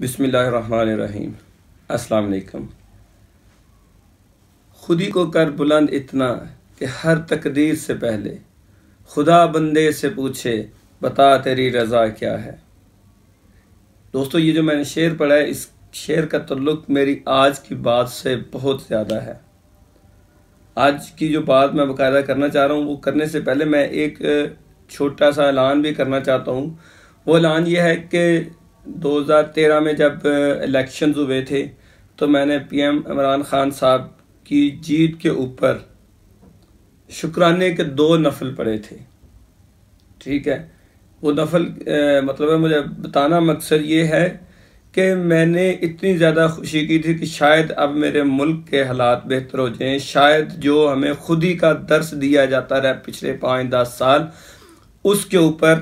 बिसमीम् अलकम खुदी को कर बुलंद इतना कि हर तकदीर से पहले खुदा बंदे से पूछे बता तेरी रज़ा क्या है दोस्तों ये जो मैंने शेर पढ़ा है इस शेर का तल्लुक मेरी आज की बात से बहुत ज़्यादा है आज की जो बात मैं बकायदा करना चाह रहा हूँ वो करने से पहले मैं एक छोटा सा ऐलान भी करना चाहता हूँ वो ऐलान ये है कि 2013 में जब इलेक्शंस हुए थे तो मैंने पीएम इमरान ख़ान साहब की जीत के ऊपर शुक्राने के दो नफल पढ़े थे ठीक है वो नफल मतलब है मुझे बताना मकसद ये है कि मैंने इतनी ज़्यादा खुशी की थी कि शायद अब मेरे मुल्क के हालात बेहतर हो जाएं शायद जो हमें खुद ही का दर्स दिया जाता रहा पिछले पाँच दस साल उसके ऊपर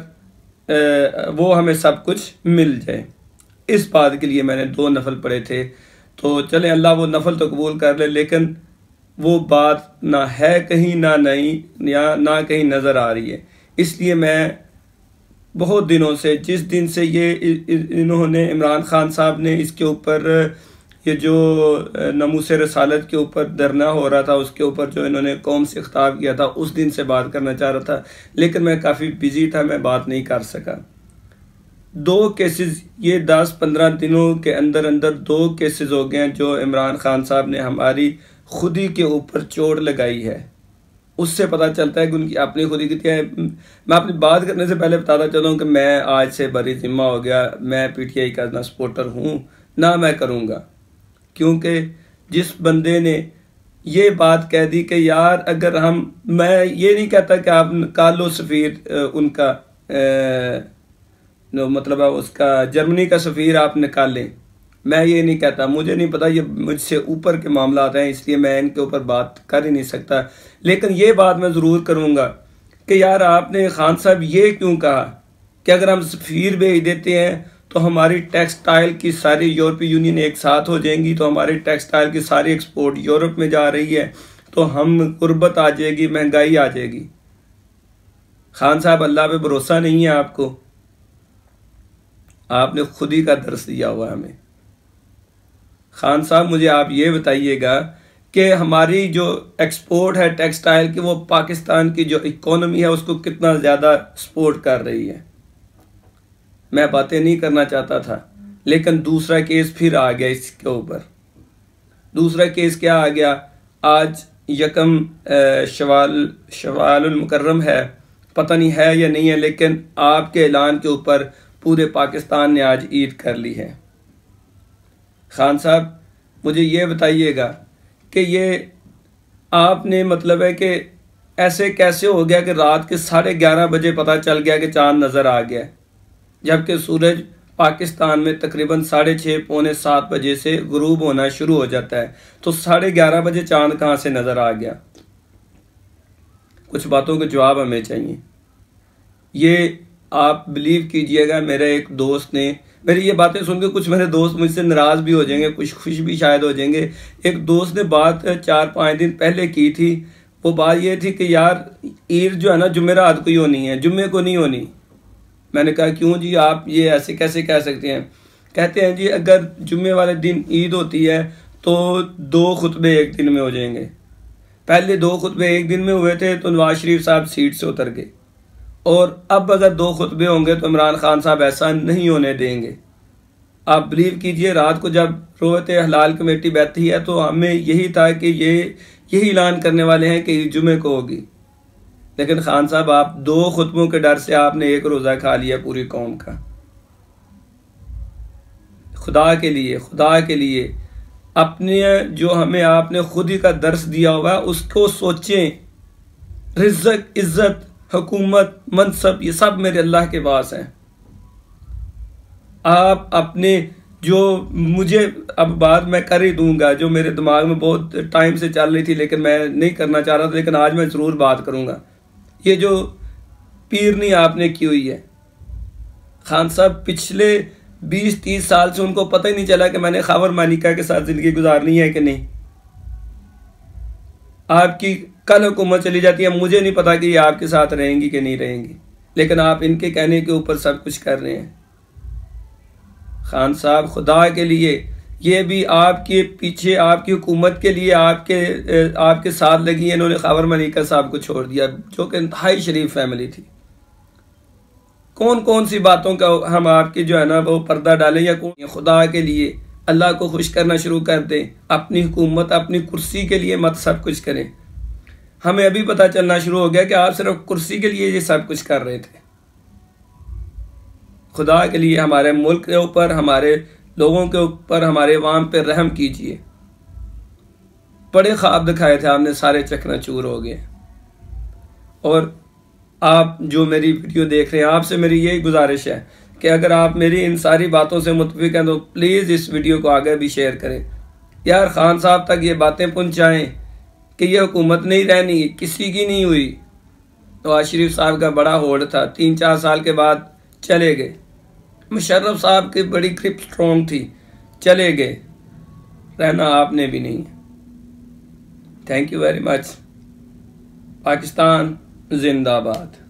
वो हमें सब कुछ मिल जाए इस बात के लिए मैंने दो नफल पढ़े थे तो चले अल्लाह वो नफल तो कबूल कर ले लेकिन वो बात ना है कहीं ना नहीं या ना कहीं नज़र आ रही है इसलिए मैं बहुत दिनों से जिस दिन से ये इन्होंने इमरान खान साहब ने इसके ऊपर कि जो नमूस रसालत के ऊपर धरना हो रहा था उसके ऊपर जो इन्होंने कौम से खताब किया था उस दिन से बात करना चाह रहा था लेकिन मैं काफ़ी बिजी था मैं बात नहीं कर सका दो केसेस ये दस पंद्रह दिनों के अंदर अंदर दो केसेस हो गए हैं जो इमरान खान साहब ने हमारी खुदी के ऊपर चोट लगाई है उससे पता चलता है कि उनकी अपनी खुदी की है मैं अपनी बात करने से पहले बताता चलूँ कि मैं आज से बड़ी ज़िम्मा हो गया मैं पीटीआई का ना सपोर्टर हूँ ना मैं करूँगा क्योंकि जिस बंदे ने ये बात कह दी कि यार अगर हम मैं ये नहीं कहता कि आप कालो सफ़ीर उनका आ, मतलब उसका जर्मनी का सफ़ीर आप निकालें मैं ये नहीं कहता मुझे नहीं पता ये मुझसे ऊपर के मामला आते हैं इसलिए मैं इनके ऊपर बात कर ही नहीं सकता लेकिन ये बात मैं ज़रूर करूँगा कि यार आपने खान साहब ये क्यों कहा कि अगर हम सफ़ीर भेज देते हैं तो हमारी टेक्सटाइल की सारी यूरोपीय यूनियन एक साथ हो जाएंगी तो हमारी टेक्सटाइल की सारी एक्सपोर्ट यूरोप में जा रही है तो हम गुर्बत आ जाएगी महंगाई आ जाएगी खान साहब अल्लाह पे भरोसा नहीं है आपको आपने खुद ही का दर्श दिया हुआ हमें खान साहब मुझे आप ये बताइएगा कि हमारी जो एक्सपोर्ट है टेक्सटाइल की वो पाकिस्तान की जो इकोनॉमी है उसको कितना ज़्यादा सपोर्ट कर रही है मैं बातें नहीं करना चाहता था लेकिन दूसरा केस फिर आ गया इसके ऊपर दूसरा केस क्या आ गया आज यकम शवाल शवालमकर्रम है पता नहीं है या नहीं है लेकिन आपके ऐलान के ऊपर पूरे पाकिस्तान ने आज ईद कर ली है खान साहब मुझे ये बताइएगा कि ये आपने मतलब है कि ऐसे कैसे हो गया कि रात के साढ़े ग्यारह बजे पता चल गया कि चांद नज़र आ गया जबकि सूरज पाकिस्तान में तकरीबन साढ़े छः पौने सात बजे से गरूब होना शुरू हो जाता है तो साढ़े ग्यारह बजे चांद कहाँ से नज़र आ गया कुछ बातों के जवाब हमें चाहिए ये आप बिलीव कीजिएगा मेरे एक दोस्त ने मेरी ये बातें सुन के कुछ मेरे दोस्त मुझसे नाराज़ भी हो जाएंगे कुछ खुश भी शायद हो जाएंगे एक दोस्त ने बात चार पाँच दिन पहले की थी वो बात ये थी कि यार ईद जो है ना जुमेरात को ही होनी है जुम्मे को नहीं होनी मैंने कहा क्यों जी आप ये ऐसे कैसे कह सकते हैं कहते हैं जी अगर जुम्मे वाले दिन ईद होती है तो दो खुतबे एक दिन में हो जाएंगे पहले दो खुतबे एक दिन में हुए थे तो नवाज शरीफ साहब सीट से उतर गए और अब अगर दो खुतबे होंगे तो इमरान खान साहब ऐसा नहीं होने देंगे आप बिलीव कीजिए रात को जब रोहत हलाल कमेटी बैठती है तो हमें यही था कि ये यही ऐलान करने वाले हैं कि जुमे को होगी लेकिन खान साहब आप दो खुतबों के डर से आपने एक रोज़ा खा लिया पूरी कौम का खुदा के लिए खुदा के लिए अपने जो हमें आपने खुद ही का दर्श दिया हुआ है उसको सोचें रिज्जत इज्जत हुकूमत मनसब ये सब मेरे अल्लाह के पास हैं आप अपने जो मुझे अब बात मैं कर ही दूंगा जो मेरे दिमाग में बहुत टाइम से चल रही थी लेकिन मैं नहीं करना चाह रहा था लेकिन आज मैं ज़रूर बात करूंगा ये जो पीरनी आपने की हुई है खान साहब पिछले बीस तीस साल से उनको पता ही नहीं चला कि मैंने खावर मानिका के साथ ज़िंदगी गुजारनी है कि नहीं आपकी कल हुकूमत चली जाती है मुझे नहीं पता कि ये आपके साथ रहेंगी कि नहीं रहेंगी लेकिन आप इनके कहने के ऊपर सब कुछ कर रहे हैं खान साहब खुदा के लिए ये भी आपके पीछे आपकी हुकूमत के लिए आपके आपके साथ लगी है इन्होंने खबर मलिका साहब को छोड़ दिया जो कि इंतहाई शरीफ फैमिली थी कौन कौन सी बातों का हम आपके जो है ना वो पर्दा डालें या कौन खुदा के लिए अल्लाह को खुश करना शुरू कर दें अपनी हुकूमत अपनी कुर्सी के लिए मत सब कुछ करें हमें अभी पता चलना शुरू हो गया कि आप सिर्फ कुर्सी के लिए ये सब कुछ कर रहे थे खुदा के लिए हमारे मुल्क के ऊपर हमारे लोगों के ऊपर हमारे वाम पर रहम कीजिए बड़े ख्वाब दिखाए थे आपने सारे चकना चूर हो गए और आप जो मेरी वीडियो देख रहे हैं आपसे मेरी यही गुजारिश है कि अगर आप मेरी इन सारी बातों से मुतफिक हैं तो प्लीज़ इस वीडियो को आगे भी शेयर करें यार खान साहब तक ये बातें पहुँचाएँ कि ये हुकूमत नहीं रहनी किसी की नहीं हुई तो आशरीफ साहब का बड़ा होड़ था तीन चार साल के बाद चले गए मुशर्रफ साहब की बड़ी क्रिप स्ट्रॉन्ग थी चले गए रहना आपने भी नहीं thank you very much Pakistan जिंदाबाद